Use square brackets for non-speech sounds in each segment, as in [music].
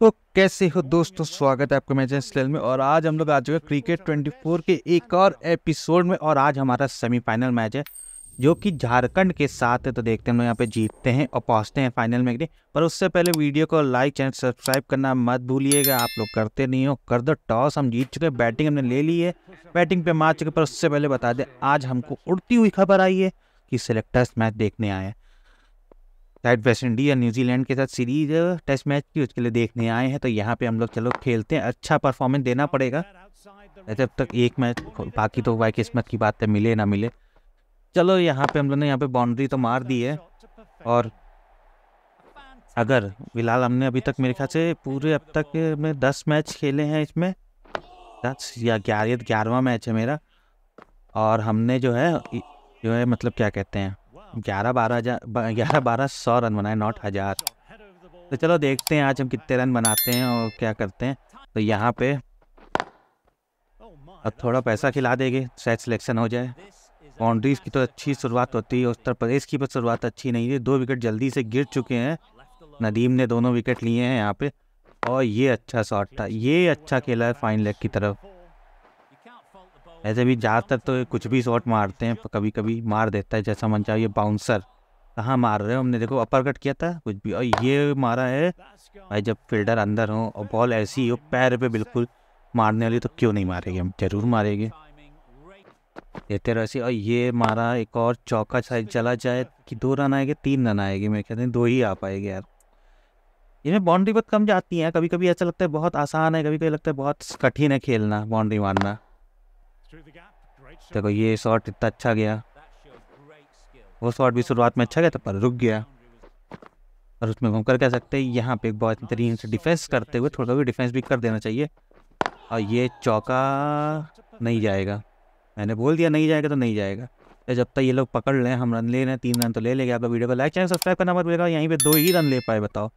तो कैसे हो दोस्तों स्वागत है आपका मैच स्लेल में और आज हम लोग आ चुके हैं क्रिकेट 24 के एक और एपिसोड में और आज हमारा सेमीफाइनल मैच है जो कि झारखंड के साथ है तो देखते हैं हम लोग यहाँ पे जीतते हैं और पहुँचते हैं फाइनल में पर उससे पहले वीडियो को लाइक चैनल सब्सक्राइब करना मत भूलिएगा आप लोग करते नहीं हो कर दो टॉस हम जीत चुके हैं बैटिंग हमने ले ली है बैटिंग पे मार चुके पर उससे पहले बता दें आज हमको उड़ती हुई खबर आई है कि सेलेक्टर्स मैच देखने आए शायद वेस्ट इंडीज या न्यूजीलैंड के साथ सीरीज टेस्ट मैच की उसके लिए देखने आए हैं तो यहाँ पे हम लोग चलो खेलते हैं अच्छा परफॉर्मेंस देना पड़ेगा जब तक एक मैच बाकी तो भाई किस्मत की बात है मिले ना मिले चलो यहाँ पे हम लोग ने यहाँ पे बाउंड्री तो मार दी है और अगर फिलहाल हमने अभी तक मेरे ख्याल से पूरे अब तक में दस मैच खेले हैं इसमें दस या ग्यारह ग्यारहवा मैच है मेरा और हमने जो है जो है मतलब क्या कहते हैं ग्यारह बारह हजार ग्यारह बारह सौ रन बनाए नॉट हज़ार तो चलो देखते हैं आज हम कितने रन बनाते हैं और क्या करते हैं तो यहाँ पे अब थोड़ा पैसा खिला देंगे शायद सिलेक्शन हो जाए बाउंड्रीज की तो अच्छी शुरुआत होती है उत्तर प्रदेश की पर तो शुरुआत अच्छी नहीं है दो विकेट जल्दी से गिर चुके हैं नदीम ने दोनों विकेट लिए हैं यहाँ पे और ये अच्छा शॉट था ये अच्छा खेला है फाइन लेग की तरफ ऐसे भी ज़्यादातर तो कुछ भी शॉट मारते हैं कभी कभी मार देता है जैसा मन चाहिए बाउंसर कहाँ मार रहे हो हमने देखो अपर कट किया था कुछ भी और ये मारा है भाई जब फील्डर अंदर हो और बॉल ऐसी हो पैर पे बिल्कुल मारने वाली तो क्यों नहीं मारेगी हम जरूर मारेंगे देते रहो ऐसी और ये मारा एक और चौका शायद चला जाए कि दो रन आएगा तीन रन आएगी मेरे ख्याल दो ही आ पाएंगे यार इनमें बाउंड्री बहुत कम जाती है कभी कभी ऐसा लगता है बहुत आसान है कभी कभी लगता है बहुत कठिन है खेलना बाउंड्री मारना देखो ये शॉट इतना अच्छा गया वो शॉट भी शुरुआत में अच्छा गया था पर रुक गया और उसमें घूमकर कह सकते हैं यहाँ पे बहुत बेहतरीन से डिफेंस करते हुए थोड़ा भी डिफेंस भी कर देना चाहिए और ये चौका नहीं जाएगा मैंने बोल दिया नहीं जाएगा तो नहीं जाएगा तो जब तक ये लोग पकड़ लें हम रन ले रहे हैं तीन रन तो ले लेंगे आप वीडियो को लाइक चैनल सब्सक्राइब करना मत भूलिएगा यहीं पे दो ही रन ले पाए बताओ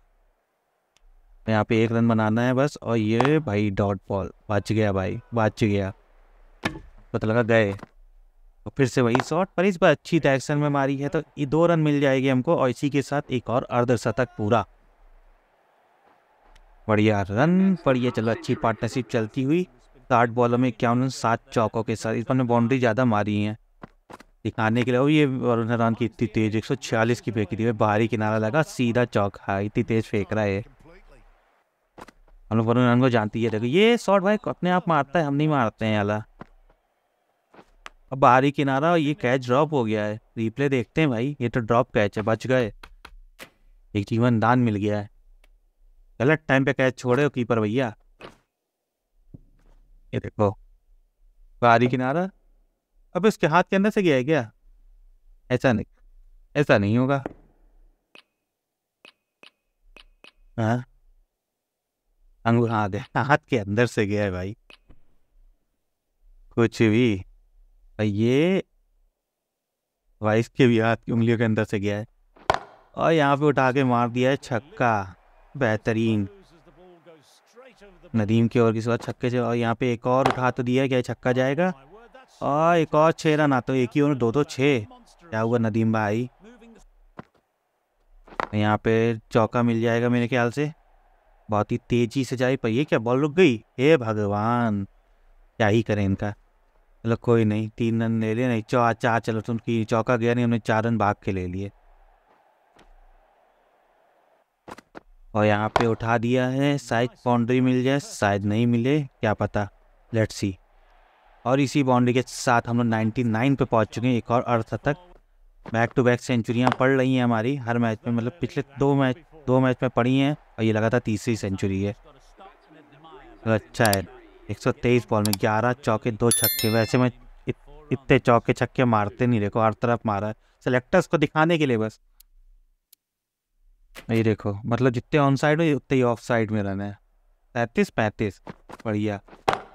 यहाँ पे एक रन बनाना है बस और ये भाई डॉट बॉल बच गया भाई बच गया पता तो लगा गए तो फिर से वही शॉट पर इस बार अच्छी डायरेक्शन में मारी है तो ये दो रन मिल जाएगी हमको और इसी के साथ एक और अर्धशतक पूरा बढ़िया रन बढ़िया चलो अच्छी पार्टनरशिप चलती हुई आठ बॉलों में क्या उन्होंने सात चौकों के साथ इस बार बाउंड्री ज़्यादा मारी है दिखाने के लिए ये वरुण रन की इतनी तेज छियालीस की फेंकी थी बाहरी किनारा लगा सीधा चौक है हाँ, इतनी तेज फेंक रहा है हम लोग वरुण रन को जानती है देखो ये शॉट भाई अपने आप मारता है हम नहीं मारते हैं अला अब बाहरी किनारा ये कैच ड्रॉप हो गया है रिप्ले देखते हैं भाई ये तो ड्रॉप कैच है बच गए एक जीवन दान मिल गया है गलत टाइम पे कैच छोड़े हो कीपर भैया ये देखो बाहरी किनारा अब इसके हाथ के अंदर से गया है क्या ऐसा नहीं ऐसा नहीं होगा हाँ अंगूर हाथ हाथ के अंदर से गया है भाई कुछ भी ये वाइस के भी हाथ की उंगलियों के अंदर से गया है और यहाँ पे उठा के मार दिया है छक्का बेहतरीन नदीम की ओर किसी बात छक्के से और यहाँ पे एक और उठा तो दिया क्या छक्का जाएगा और एक और छह रन आते एक ही ओवर दो तो छः क्या हुआ नदीम भाई यहाँ पे चौका मिल जाएगा मेरे ख्याल से बहुत ही तेजी से जाए पर ये क्या बॉल रुक गई हे भगवान क्या ही करें इनका मतलब कोई नहीं तीन रन ले लिए नहीं चौ चार चलो तुम तो की चौका गया नहीं हमने चार रन भाग के ले लिए और यहाँ पे उठा दिया है शायद बाउंड्री मिल जाए शायद नहीं मिले क्या पता लेट सी और इसी बाउंड्री के साथ हम लोग नाइन्टी नाइन पर पहुँच चुके हैं एक और अर्थ तक बैक टू बैक सेंचुरियाँ पड़ रही हैं हमारी हर मैच में मतलब पिछले दो मैच दो मैच में पड़ी हैं और ये लगातार तीसरी सेंचुरी है तो अच्छा है 123 बॉल में 11 चौके दो छक्के वैसे में इतने चौके छक्के मारते नहीं देखो हर तरफ मारा है सेलेक्टर्स को दिखाने के लिए बस ये देखो मतलब जितने ऑन साइड में उतने ही ऑफ साइड में रहना है पैंतीस पैंतीस बढ़िया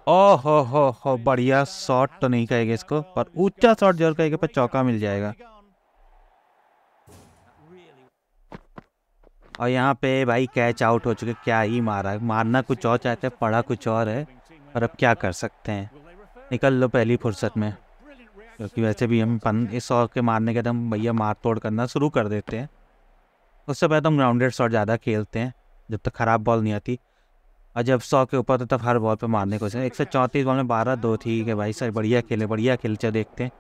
ओ हो हो हो बढ़िया शॉट तो नहीं कहेगा इसको पर ऊंचा शॉट जरूर कहेगा पर चौका मिल जाएगा और यहाँ पे भाई कैच आउट हो चुके क्या ही मारा मारना कुछ और चाहते हैं पढ़ा कुछ और है और अब क्या कर सकते हैं निकल लो पहली फुर्सत में क्योंकि वैसे भी हम पन इस शॉट के मारने के दम भैया मार तोड़ करना शुरू कर देते हैं उससे पहले तो हम ग्राउंडेड शॉट ज़्यादा खेलते हैं जब तक ख़राब बॉल नहीं आती और जब सौ के ऊपर तब हर बॉल पे मारने को एक सौ चौंतीस बॉल में बारह दो थी कि भाई सर बढ़िया खेले बढ़िया खेल चल देखते हैं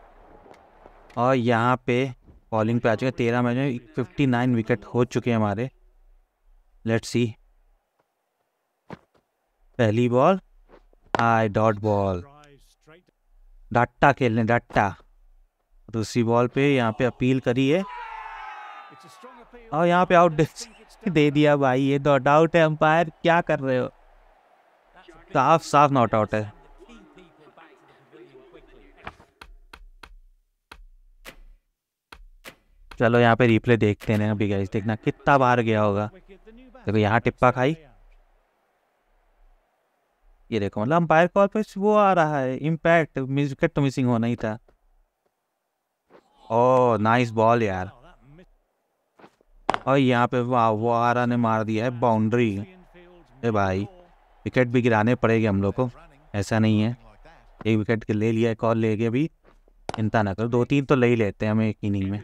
और यहाँ पे बॉलिंग पे आ चुके हैं तेरह मैच में फिफ्टी नाइन विकेट हो चुके हैं हमारे लेट्स सी पहली बॉल आय डॉट बॉल डाटा खेलने डट्टा दूसरी तो बॉल पे यहाँ पे अपील करी है और यहाँ पे आउट [laughs] दे दिया भाई ये तो डाउट है अंपायर क्या कर रहे हो साफ साफ नॉट आउट है चलो यहाँ पे रिप्ले देखते हैं अभी गाइस देखना कितना बार गया होगा देखो यहाँ टिप्पा खाई ये देखो मतलब अंपायर कॉल पे वो आ रहा है इम्पैक्ट विकेट तो मिसिंग होना ही था ओ नाइस बॉल यार और यहाँ पे वाह वो आरा ने मार दिया है बाउंड्री अरे भाई विकेट भी गिराने पड़ेगे हम लोग को ऐसा नहीं है एक विकेट के ले लिया एक और ले गए अभी चिंता ना करो दो तीन तो ले ही लेते हैं हमें एक इनिंग में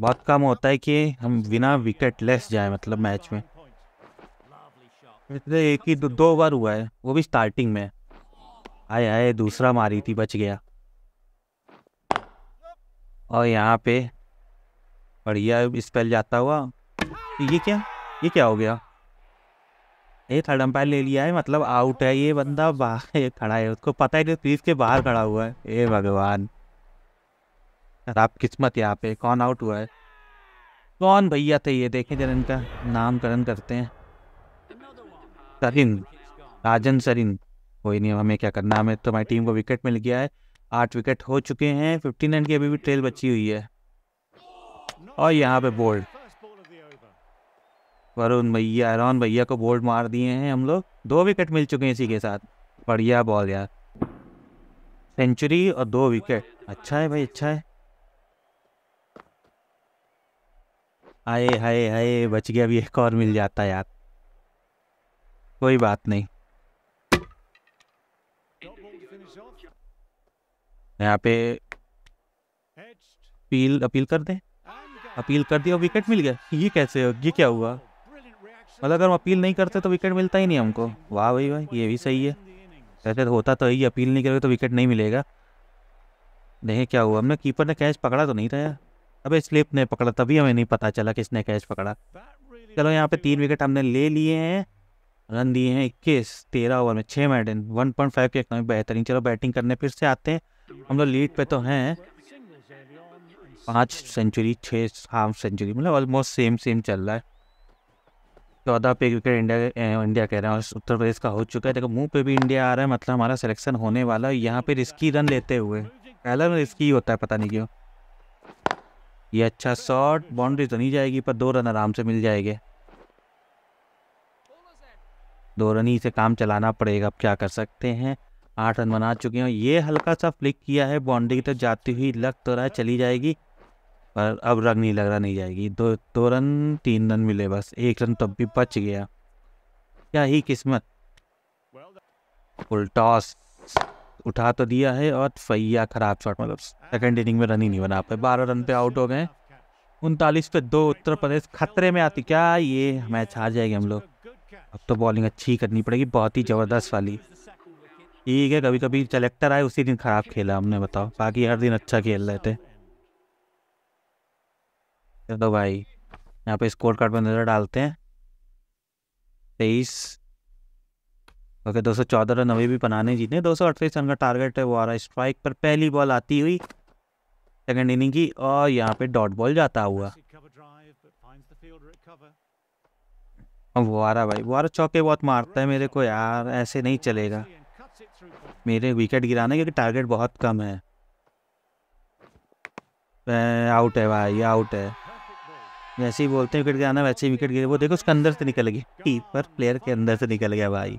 बहुत कम होता है कि हम बिना विकेट लेस जाए मतलब मैच में इसलिए एक ही दो, दो बार हुआ है वो भी स्टार्टिंग में आए आए दूसरा मारी थी बच गया और यहाँ पे बढ़िया स्पेल जाता हुआ ये क्या ये क्या हो गया ये थर्ड अंपायर ले लिया है मतलब आउट है ये बंदा बाहर खड़ा है उसको पता ही नहीं क्रीज के बाहर खड़ा हुआ है ए भगवान खराब किस्मत यहाँ पे कौन आउट हुआ है कौन भैया थे ये देखें जरा इनका नामकरण करते हैं सरिन राजन सरिन कोई नहीं हमें क्या करना हमें तो हमारी टीम को विकेट मिल गया है आठ विकेट हो चुके हैं फिफ्टी नाइन की अभी भी ट्रेल बची हुई है और यहाँ पे बोल्ड वरुण भैया एरॉन भैया को बोल्ड मार दिए हैं हम लोग दो विकेट मिल चुके हैं इसी के साथ बढ़िया बॉल यार सेंचुरी और दो विकेट अच्छा है भाई अच्छा है आए हाय हाय बच गया अभी एक और मिल जाता यार कोई बात नहीं यहाँ पे अपील अपील कर दें अपील कर दिया विकेट मिल गया ये कैसे ये क्या हुआ मतलब अगर हम अपील नहीं करते तो विकेट मिलता ही नहीं हमको वाह भाई भाई ये भी सही है वैसे तो होता तो यही अपील नहीं करोगे तो विकेट नहीं मिलेगा नहीं क्या हुआ हमने कीपर ने कैच पकड़ा तो नहीं था यार अबे स्लिप ने पकड़ा तभी हमें नहीं पता चला किसने कैच पकड़ा चलो यहाँ पे तीन विकेट हमने ले लिए हैं रन दिए हैं इक्कीस तेरह ओवर में छः मैडन वन पॉइंट फाइव के इकोनॉमी बेहतरीन चलो बैटिंग करने फिर से आते हैं हम लोग लीड पे तो हैं पाँच सेंचुरी छः हाफ सेंचुरी मतलब ऑलमोस्ट सेम सेम चल रहा है चौदह पे विकेट इंडिया इंडिया कह रहे हैं और उत्तर प्रदेश का हो चुका है देखो मुंह पे भी इंडिया आ रहा है मतलब हमारा सिलेक्शन होने वाला है यहाँ पे रिस्की रन लेते हुए पहला रन रिस्की ही होता है पता नहीं क्यों ये अच्छा शॉट बाउंड्री तो नहीं जाएगी पर दो रन आराम से मिल जाएंगे धोरनी से काम चलाना पड़ेगा अब क्या कर सकते हैं आठ रन बना चुके हैं ये हल्का सा फ्लिक किया है बाउंड्री की तरफ जाती हुई लग तो रहा है चली जाएगी पर अब रंग नहीं लग रहा नहीं जाएगी दो दो रन तीन रन मिले बस एक रन तब तो भी बच गया क्या ही किस्मत फुल टॉस उठा तो दिया है और फैया खराब शॉट मतलब सेकंड इनिंग में रन ही नहीं बना पाए बारह रन पे आउट हो गए उनतालीस पे दो उत्तर प्रदेश खतरे में आती क्या ये मैच हार जाएगी हम लोग अब तो बॉलिंग अच्छी करनी पड़ेगी बहुत ही ज़बरदस्त वाली ठीक है कभी कभी सेलेक्टर आए उसी दिन ख़राब खेला हमने बताओ बाकी हर दिन अच्छा खेल रहे थे चलो भाई यहाँ पे स्कोर कार्ड पर नज़र डालते हैं तेईस ओके दो सौ चौदह रन अभी भी बनाने जीतने दो सौ अड़तीस रन का टारगेट है वो आ रहा है स्ट्राइक पर पहली बॉल आती हुई सेकेंड इनिंग की और यहाँ पे डॉट बॉल जाता हुआ वारा भाई वारा चौके बहुत मारता है मेरे को यार ऐसे नहीं चलेगा मेरे विकेट गिराने क्योंकि टारगेट बहुत कम है आउट है भाई आउट है जैसे ही बोलते हैं विकेट गिराना वैसे ही विकेट गिरे वो देखो उसके अंदर से निकल गया कीपर प्लेयर के अंदर से निकल गया भाई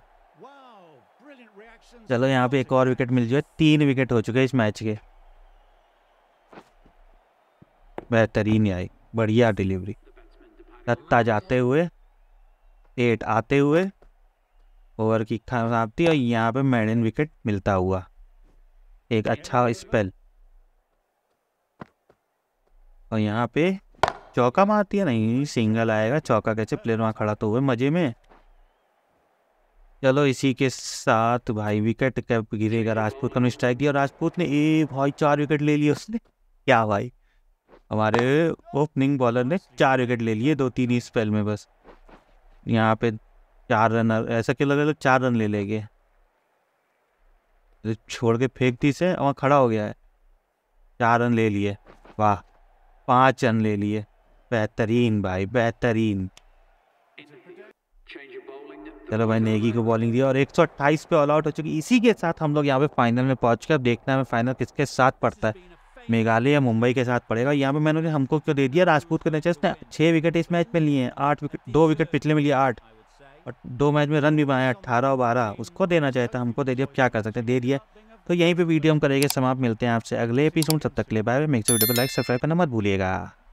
चलो यहाँ पे एक और विकेट मिल जाए तीन विकेट हो चुके इस मैच के बेहतरीन आई बढ़िया डिलीवरी लत्ता जाते हुए एट आते हुए ओवर की समाप्ति और यहाँ पे मैडन विकेट मिलता हुआ एक अच्छा स्पेल और यहाँ पे चौका मारती है नहीं सिंगल आएगा चौका कैसे प्लेयर वहाँ खड़ा तो हुए मज़े में चलो इसी के साथ भाई विकेट कब गिरेगा राजपूत का स्ट्राइक दिया राजपूत ने ए भाई चार विकेट ले लिए उसने क्या भाई हमारे ओपनिंग बॉलर ने चार विकेट ले लिए दो तीन ही स्पेल में बस यहाँ पे चार रनर ऐसा क्या लग रहा है चार रन ले लेंगे छोड़ के फेंक दी से वहाँ खड़ा हो गया है चार रन ले लिए वाह पांच रन ले लिए बेहतरीन भाई बेहतरीन चलो भाई नेगी को बॉलिंग दिया और 128 पे ऑल आउट हो चुकी इसी के साथ हम लोग यहाँ पे फाइनल में पहुंच गए अब देखना है फाइनल किसके साथ पड़ता है मेघालय या मुंबई के साथ पड़ेगा यहाँ पे मैंने हमको क्यों दे दिया राजपूत को नेचर्स ने छः विकेट इस मैच में लिए हैं आठ विकेट दो विकेट पिछले में लिए आठ और दो मैच में रन भी बनाया अट्ठारह और बारह उसको देना चाहिए था तो हमको दे दिया क्या कर सकते हैं दे दिया तो यहीं पे वीडियो हम करेंगे समाप्त मिलते हैं आपसे अगले एपिसोड तब तक ले बाय मेक वीडियो को लाइक सब्सक्राइब करना मत भूलिएगा